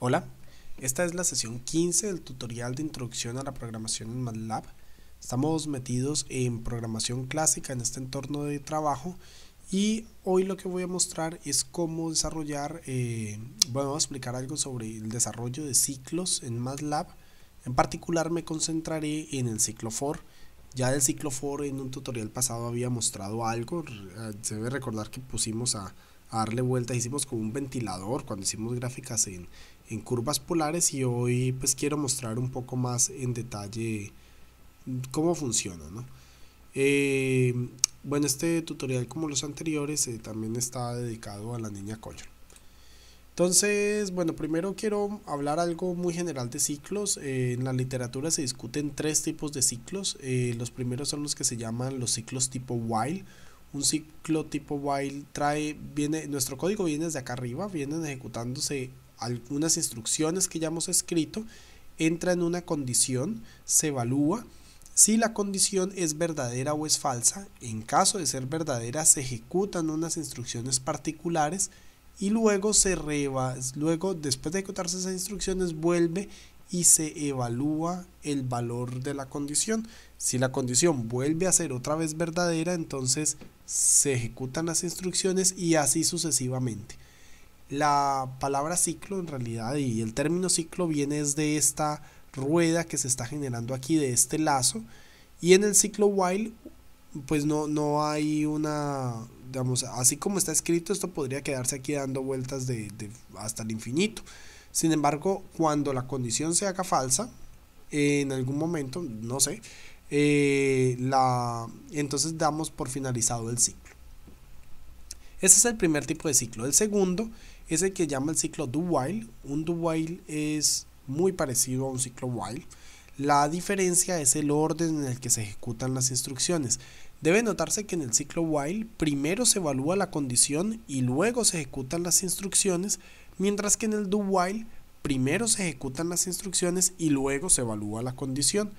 Hola, esta es la sesión 15 del tutorial de introducción a la programación en MATLAB. Estamos metidos en programación clásica en este entorno de trabajo y hoy lo que voy a mostrar es cómo desarrollar, eh, bueno, voy a explicar algo sobre el desarrollo de ciclos en MATLAB. En particular me concentraré en el ciclo for. Ya del ciclo for en un tutorial pasado había mostrado algo, eh, se debe recordar que pusimos a, darle vuelta hicimos como un ventilador cuando hicimos gráficas en, en curvas polares y hoy pues quiero mostrar un poco más en detalle cómo funciona eh, bueno este tutorial como los anteriores eh, también está dedicado a la niña coño, entonces bueno primero quiero hablar algo muy general de ciclos eh, en la literatura se discuten tres tipos de ciclos los primeros son los que se llaman los ciclos tipo while un ciclo tipo while trae viene nuestro código viene desde acá arriba vienen ejecutándose algunas instrucciones que ya hemos escrito, entra en una condición, se evalúa, si la condición es verdadera o es falsa, en caso de ser verdadera se ejecutan unas instrucciones particulares y luego se luego después de ejecutarse esas instrucciones vuelve y se evalúa el valor de la condición. Si la condición vuelve a ser otra vez verdadera, entonces se ejecutan las instrucciones y así sucesivamente. La palabra ciclo en realidad y el término ciclo viene de esta rueda que se está generando aquí, de este lazo. Y en el ciclo while, pues no, hay una, digamos, así como está escrito, esto podría quedarse aquí dando vueltas de, hasta el infinito. Sin embargo, cuando la condición se haga falsa, en algún momento, no sé, eh, la, entonces damos por finalizado el ciclo. Ese es el primer tipo de ciclo. El segundo es el que llama el ciclo do while. Un do while es muy parecido a un ciclo while. La diferencia es el orden en el que se ejecutan las instrucciones. Debe notarse que en el ciclo while primero se evalúa la condición y luego se ejecutan las instrucciones, mientras que en el do while primero se ejecutan las instrucciones y luego se evalúa la condición.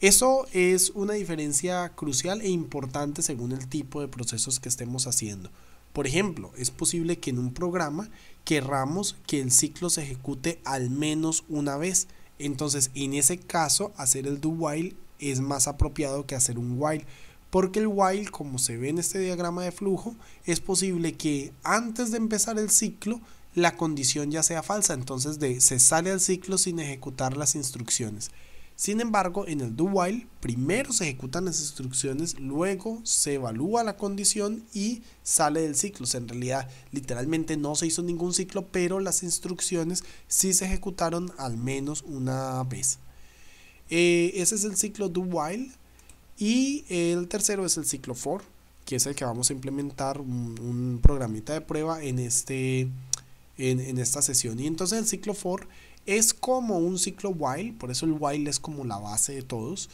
Eso es una diferencia crucial e importante según el tipo de procesos que estemos haciendo. Por ejemplo, es posible que en un programa querramos que el ciclo se ejecute al menos una vez. Entonces, en ese caso, hacer el do while es más apropiado que hacer un while. Porque el while, como se ve en este diagrama de flujo, es posible que antes de empezar el ciclo, la condición ya sea falsa. Entonces, se sale al ciclo sin ejecutar las instrucciones. Sin embargo, en el do while, primero se ejecutan las instrucciones, luego se evalúa la condición y sale del ciclo. O sea, en realidad, literalmente no se hizo ningún ciclo, pero las instrucciones sí se ejecutaron al menos una vez. Eh, ese es el ciclo do while. Y el tercero es el ciclo for, que es el que vamos a implementar un, programita de prueba en, este, en esta sesión. Y entonces el ciclo for es como un ciclo while, por eso el while es como la base de todos.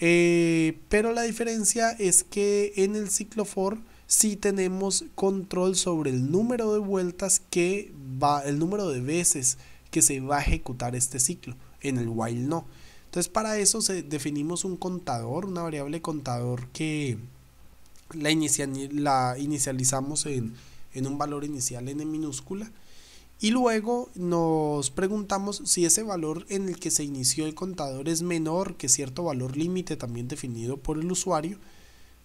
Eh, pero la diferencia es que en el ciclo for sí tenemos control sobre el número de vueltas que va, el número de veces que se va a ejecutar este ciclo. En el while no. Entonces para eso se, definimos un contador, una variable contador que la, inicializamos en, en un valor inicial n minúscula y luego nos preguntamos si ese valor en el que se inició el contador es menor que cierto valor límite también definido por el usuario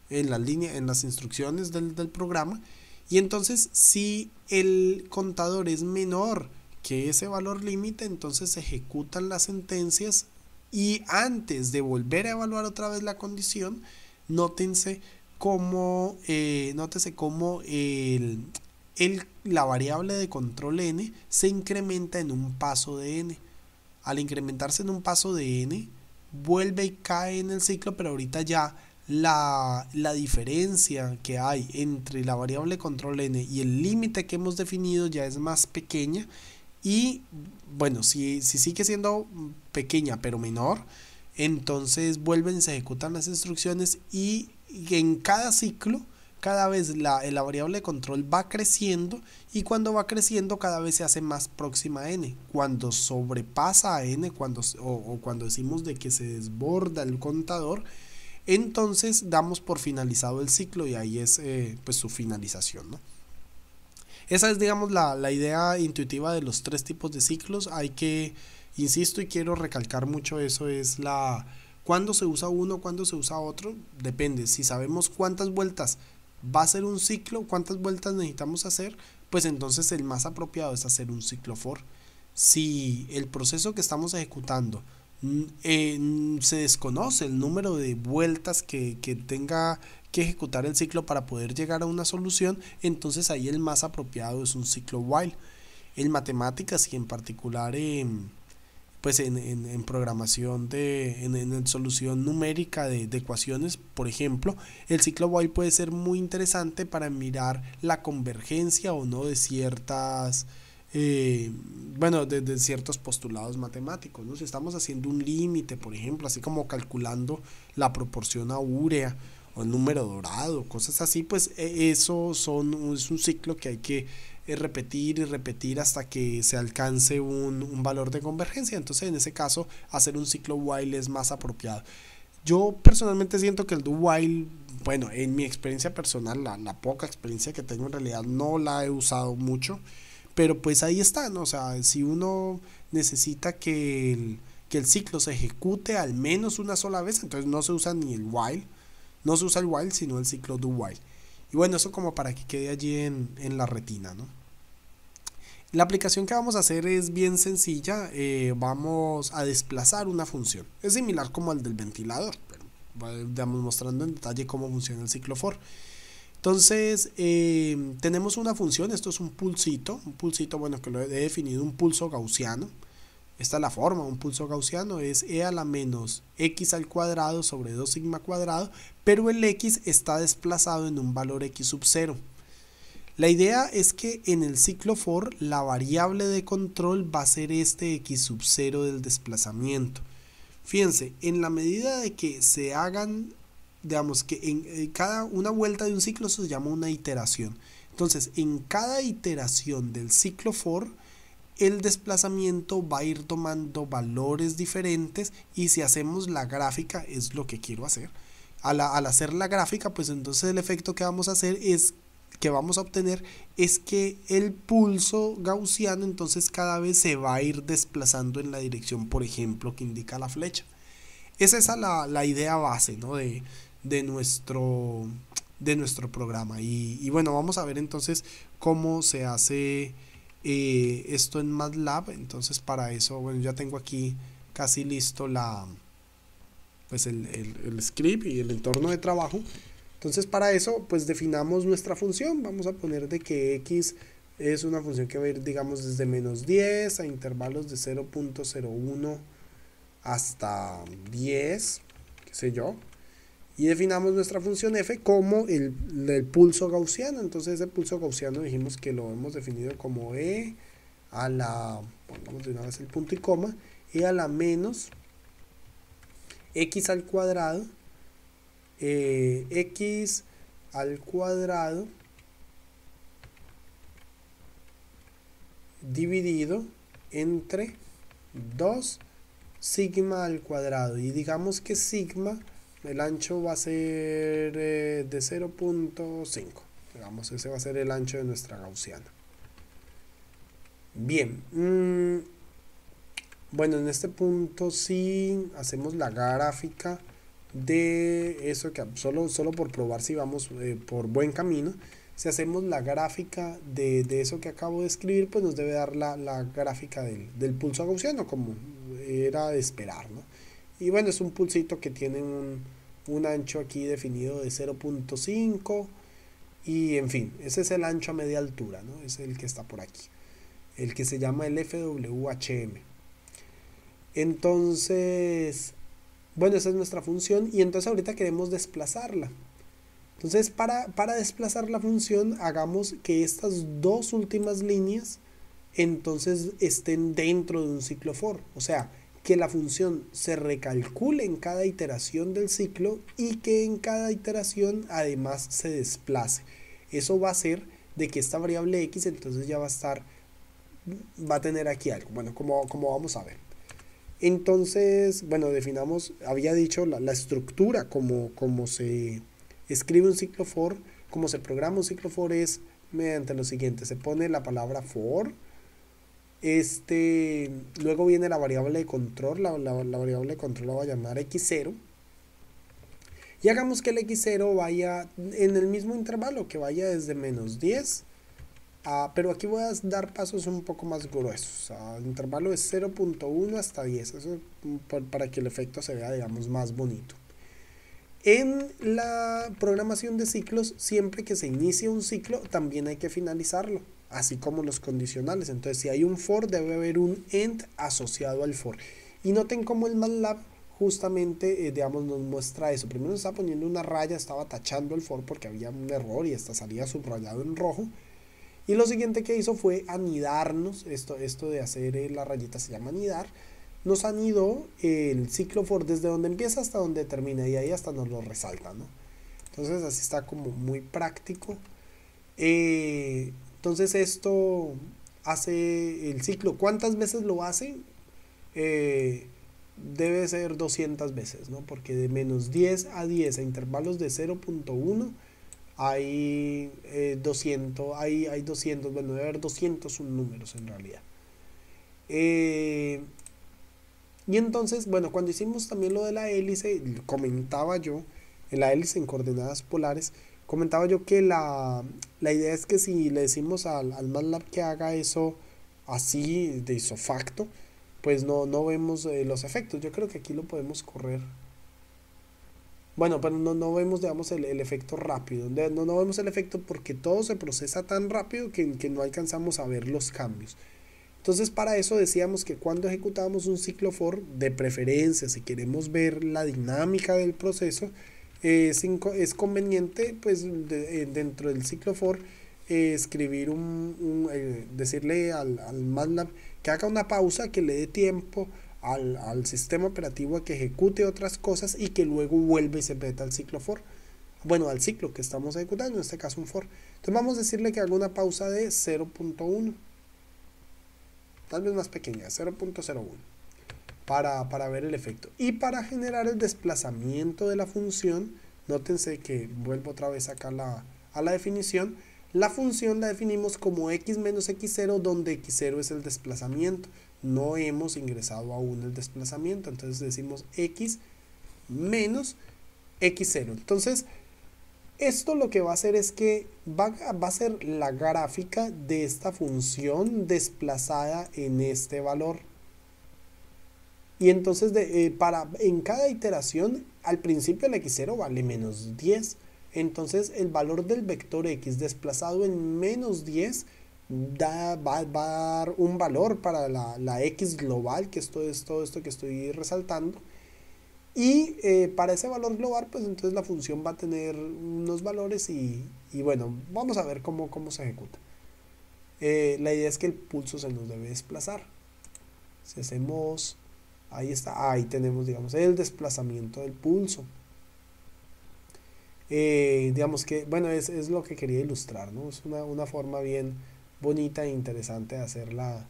en, la línea, en las instrucciones del, programa. Y entonces si el contador es menor que ese valor límite, entonces se ejecutan las sentencias y antes de volver a evaluar otra vez la condición, nótense cómo, eh, nótese cómo el, la variable de control n se incrementa en un paso de n. Al incrementarse en un paso de n, vuelve y cae en el ciclo, pero ahorita ya la, diferencia que hay entre la variable control n y el límite que hemos definido ya es más pequeña. Y bueno, si, si sigue siendo pequeña pero menor, entonces vuelven, se ejecutan las instrucciones y en cada ciclo cada vez eh, la, variable de control va creciendo y cuando va creciendo cada vez se hace más próxima a n. Cuando sobrepasa a n, cuando, o, cuando decimos de que se desborda el contador, entonces damos por finalizado el ciclo y ahí es eh, pues su finalización. Esa es digamos la, la idea intuitiva de los tres tipos de ciclos. Hay que, insisto y quiero recalcar mucho eso, es la... cuando se usa uno? cuando se usa otro? Depende. Si sabemos cuántas vueltas va a ser un ciclo, cuántas vueltas necesitamos hacer, pues entonces el más apropiado es hacer un ciclo for Si el proceso que estamos ejecutando mm, se desconoce el número de vueltas que, tenga que ejecutar el ciclo para poder llegar a una solución, entonces ahí el más apropiado es un ciclo while. En matemáticas y en particular en pues en, en, programación de en, en solución numérica de, ecuaciones por ejemplo el ciclo Y puede ser muy interesante para mirar la convergencia o no de ciertas eh, bueno de, ciertos postulados matemáticos ¿no? si estamos haciendo un límite por ejemplo así como calculando la proporción áurea o el número dorado cosas así pues e, eso son es un ciclo que hay que es repetir y repetir hasta que se alcance un, valor de convergencia. Entonces en ese caso hacer un ciclo while es más apropiado. Yo personalmente siento que el do while, bueno, en mi experiencia personal, la, poca experiencia que tengo en realidad no la he usado mucho, pero pues ahí está, ¿no? O sea, si uno necesita que el, ciclo se ejecute al menos una sola vez, entonces no se usa ni el while, no se usa el while, sino el ciclo do while. Y bueno, eso como para que quede allí en, en la retina, ¿no? La aplicación que vamos a hacer es bien sencilla, eh, vamos a desplazar una función. Es similar como al del ventilador, pero vamos mostrando en detalle cómo funciona el ciclo for. Entonces, eh, tenemos una función, esto es un pulsito, un pulsito, bueno, que lo he definido un pulso gaussiano. Esta es la forma, un pulso gaussiano es e a la menos x al cuadrado sobre 2 sigma cuadrado, pero el x está desplazado en un valor x sub 0. La idea es que en el ciclo for la variable de control va a ser este x sub 0 del desplazamiento. Fíjense, en la medida de que se hagan, digamos que en eh, cada una vuelta de un ciclo se llama una iteración. Entonces, en cada iteración del ciclo for, el desplazamiento va a ir tomando valores diferentes y si hacemos la gráfica, es lo que quiero hacer, al, al, hacer la gráfica, pues entonces el efecto que vamos a hacer es que vamos a obtener es que el pulso gaussiano entonces cada vez se va a ir desplazando en la dirección, por ejemplo, que indica la flecha. Es esa la, la idea base de, nuestro, de nuestro programa. Y, bueno, vamos a ver entonces cómo se hace eh, esto en MATLAB. Entonces para eso, bueno, ya tengo aquí casi listo la pues el script y el entorno de trabajo entonces para eso pues definamos nuestra función, vamos a poner de que x es una función que va a ir digamos desde menos 10 a intervalos de 0.01 hasta 10, qué sé yo, y definamos nuestra función f como el, el, pulso gaussiano. Entonces ese pulso gaussiano dijimos que lo hemos definido como e a la, pongamos de una vez el punto y coma, e a la menos x al cuadrado eh, x al cuadrado dividido entre 2 sigma al cuadrado y digamos que sigma el ancho va a ser eh, de 0.5 digamos ese va a ser el ancho de nuestra gaussiana bien mm, bueno en este punto si sí hacemos la gráfica de eso que solo, solo por probar si vamos eh, por buen camino, si hacemos la gráfica de, eso que acabo de escribir, pues nos debe dar la, gráfica del, del, pulso gaussiano, como era de esperar, Y bueno, es un pulsito que tiene un, ancho aquí definido de 0.5 y en fin, ese es el ancho a media altura, ¿no? Es el que está por aquí, el que se llama el FWHM. Entonces, bueno, esa es nuestra función y entonces ahorita queremos desplazarla. Entonces, para, para desplazar la función, hagamos que estas dos últimas líneas entonces estén dentro de un ciclo for. O sea, que la función se recalcule en cada iteración del ciclo y que en cada iteración además se desplace. Eso va a ser de que esta variable x entonces ya va a estar, va a tener aquí algo. Bueno, como, como vamos a ver. Entonces, bueno, definamos, había dicho la, estructura, como, se escribe un ciclo for, como se programa un ciclo for es mediante lo siguiente, se pone la palabra for, este, luego viene la variable de control, la, variable de control la voy a llamar x0, y hagamos que el x0 vaya en el mismo intervalo, que vaya desde menos 10 Ah, pero aquí voy a dar pasos un poco más gruesos, ah, el intervalo de 0.1 hasta 10, eso mm, para que el efecto se vea, digamos, más bonito. En la programación de ciclos, siempre que se inicie un ciclo, también hay que finalizarlo, así como los condicionales. Entonces, si hay un for, debe haber un end asociado al for. Y noten cómo el MATLAB justamente, eh, digamos, nos muestra eso. Primero estaba poniendo una raya, estaba tachando el for porque había un error y esta salía subrayado en rojo. Y lo siguiente que hizo fue anidarnos, esto, esto de hacer eh, la rayita se llama anidar, nos anidó el ciclo for desde donde empieza hasta donde termina y ahí hasta nos lo resalta, Entonces así está como muy práctico. Eh, entonces esto hace el ciclo. ¿Cuántas veces lo hace? Eh, debe ser 200 veces, ¿no? Porque de menos 10 a 10 a intervalos de 0.1 hay 200, eh, hay, hay 200, bueno, debe haber 200 números en realidad. Eh, y entonces, bueno, cuando hicimos también lo de la hélice, comentaba yo, en la hélice en coordenadas polares, comentaba yo que la, idea es que si le decimos al, al MATLAB que haga eso así, de isofacto, pues no, vemos eh, los efectos. Yo creo que aquí lo podemos correr bueno, pero no, vemos, digamos, el, efecto rápido. No, vemos el efecto porque todo se procesa tan rápido que, no alcanzamos a ver los cambios. Entonces, para eso decíamos que cuando ejecutamos un ciclo for, de preferencia, si queremos ver la dinámica del proceso, eh, es, conveniente, pues, eh, dentro del ciclo for, eh, escribir un, decirle al, al MATLAB que haga una pausa, que le dé tiempo al, sistema operativo a que ejecute otras cosas y que luego vuelve y se meta al ciclo for. Bueno, al ciclo que estamos ejecutando, en este caso un for. Entonces vamos a decirle que haga una pausa de 0.1. Tal vez más pequeña, 0.01. Para, ver el efecto. Y para generar el desplazamiento de la función, nótense que vuelvo otra vez acá la, a la definición. La función la definimos como x menos x0, donde x0 es el desplazamiento no hemos ingresado aún el desplazamiento. Entonces decimos x menos x0. Entonces, esto lo que va a hacer es que va, a ser la gráfica de esta función desplazada en este valor. Y entonces eh, para, en cada iteración, al principio el x0 vale menos 10. Entonces el valor del vector x desplazado en menos 10 da, va, a dar un valor para la, la, X global, que esto es todo esto que estoy resaltando. Y eh, para ese valor global, pues entonces la función va a tener unos valores y, bueno, vamos a ver cómo, cómo se ejecuta. Eh, la idea es que el pulso se nos debe desplazar. Si hacemos, ahí está, ahí tenemos, digamos, el desplazamiento del pulso. Eh, digamos que, bueno, es, es, lo que quería ilustrar, ¿no? Es una, una forma bien bonita e interesante hacerla, hacer la,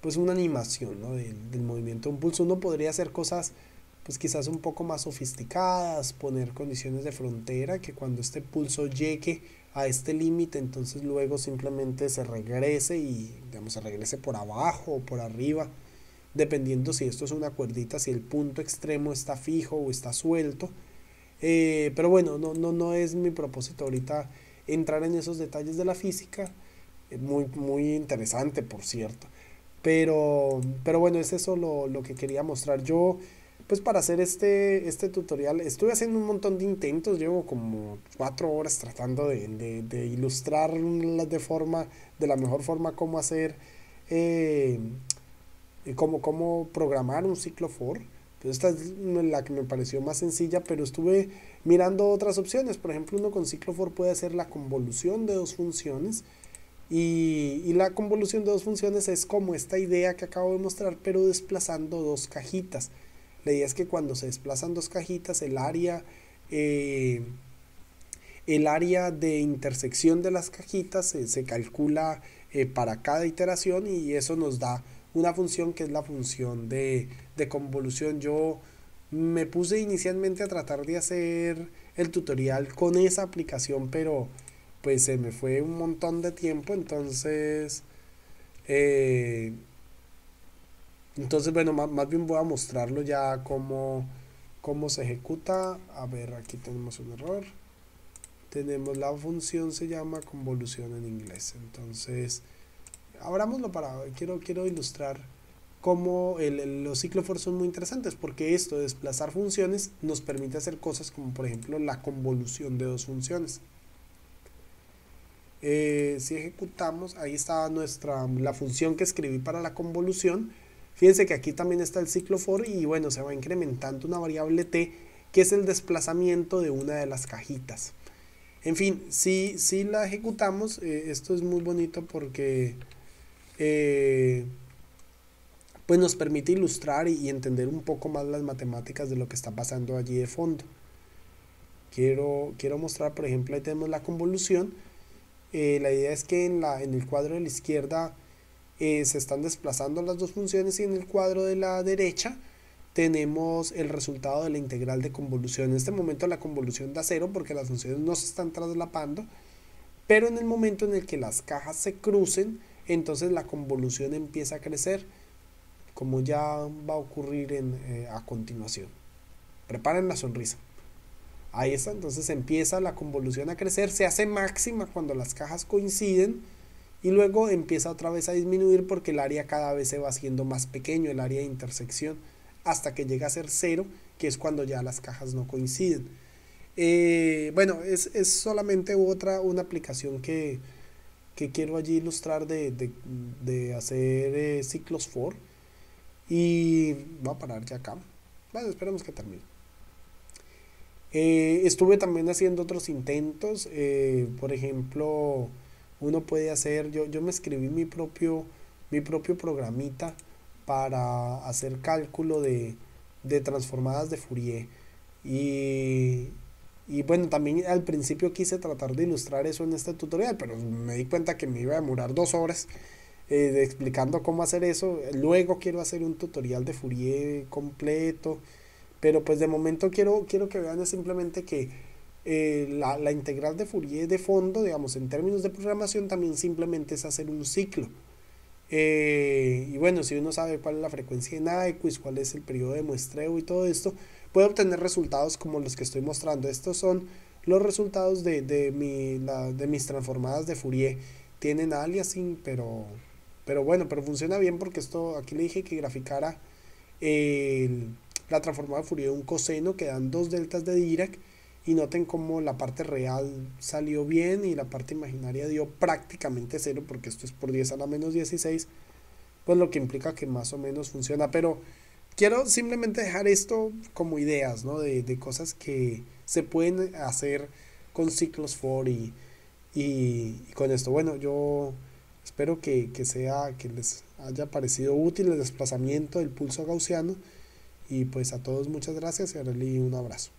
pues una animación ¿no? del, movimiento de un pulso. Uno podría hacer cosas pues quizás un poco más sofisticadas, poner condiciones de frontera que cuando este pulso llegue a este límite, entonces luego simplemente se regrese y digamos se regrese por abajo o por arriba, dependiendo si esto es una cuerdita, si el punto extremo está fijo o está suelto. Eh, pero bueno, no, no, no es mi propósito ahorita entrar en esos detalles de la física muy, muy interesante, por cierto. Pero, pero bueno, es eso lo, lo que quería mostrar. Yo, pues para hacer este, este tutorial, estuve haciendo un montón de intentos, llevo como cuatro horas tratando de, de, de ilustrar de, forma, de la mejor forma cómo hacer, eh, y cómo, cómo programar un ciclo for. Pues esta es la que me pareció más sencilla, pero estuve mirando otras opciones. Por ejemplo, uno con ciclo for puede hacer la convolución de dos funciones y, la convolución de dos funciones es como esta idea que acabo de mostrar, pero desplazando dos cajitas. La idea es que cuando se desplazan dos cajitas, el área, eh, el área de intersección de las cajitas se calcula eh, para cada iteración y eso nos da una función que es la función de convolución. Yo me puse inicialmente a tratar de hacer el tutorial con esa aplicación, pero pues se me fue un montón de tiempo, entonces... Eh, entonces, bueno, más, bien voy a mostrarlo ya cómo, cómo se ejecuta. A ver, aquí tenemos un error. Tenemos la función, se llama convolución en inglés. Entonces, abramoslo para... Quiero, quiero ilustrar cómo los for son muy interesantes, porque esto, desplazar funciones, nos permite hacer cosas como, por ejemplo, la convolución de dos funciones. Eh, si ejecutamos, ahí está nuestra, la función que escribí para la convolución. Fíjense que aquí también está el ciclo for y bueno, se va incrementando una variable t que es el desplazamiento de una de las cajitas. En fin, si, la ejecutamos, eh, esto es muy bonito porque eh, pues nos permite ilustrar y, entender un poco más las matemáticas de lo que está pasando allí de fondo. Quiero, quiero mostrar, por ejemplo, ahí tenemos la convolución eh, la idea es que en, la, en el cuadro de la izquierda eh, se están desplazando las dos funciones y en el cuadro de la derecha tenemos el resultado de la integral de convolución. En este momento la convolución da cero porque las funciones no se están traslapando, pero en el momento en el que las cajas se crucen, entonces la convolución empieza a crecer, como ya va a ocurrir eh, a continuación. Preparen la sonrisa. Ahí está, entonces empieza la convolución a crecer, se hace máxima cuando las cajas coinciden y luego empieza otra vez a disminuir porque el área cada vez se va haciendo más pequeño, el área de intersección, hasta que llega a ser cero, que es cuando ya las cajas no coinciden. Eh, bueno, es, solamente otra, una aplicación que, quiero allí ilustrar de, hacer eh, ciclos for y va a parar ya acá. Bueno, esperemos que termine. Eh, estuve también haciendo otros intentos, eh, por ejemplo, uno puede hacer, yo, yo me escribí mi propio, mi propio programita para hacer cálculo de, transformadas de Fourier. Y, bueno, también al principio quise tratar de ilustrar eso en este tutorial, pero me di cuenta que me iba a demorar dos horas eh, explicando cómo hacer eso. Luego quiero hacer un tutorial de Fourier completo pero pues de momento quiero, quiero que vean simplemente que eh, la, integral de Fourier de fondo, digamos, en términos de programación también simplemente es hacer un ciclo. Eh, y bueno, si uno sabe cuál es la frecuencia en AEQUIS, cuál es el periodo de muestreo y todo esto, puede obtener resultados como los que estoy mostrando. Estos son los resultados de, mi, de mis transformadas de Fourier. Tienen aliasing, pero, pero bueno, pero funciona bien porque esto, aquí le dije que graficara el la transformada de Fourier de un coseno que dan dos deltas de Dirac y noten cómo la parte real salió bien y la parte imaginaria dio prácticamente cero porque esto es por 10 a la menos 16 pues lo que implica que más o menos funciona pero quiero simplemente dejar esto como ideas de, cosas que se pueden hacer con ciclos for y, con esto bueno yo espero que sea que les haya parecido útil el desplazamiento del pulso gaussiano y pues a todos muchas gracias y un abrazo.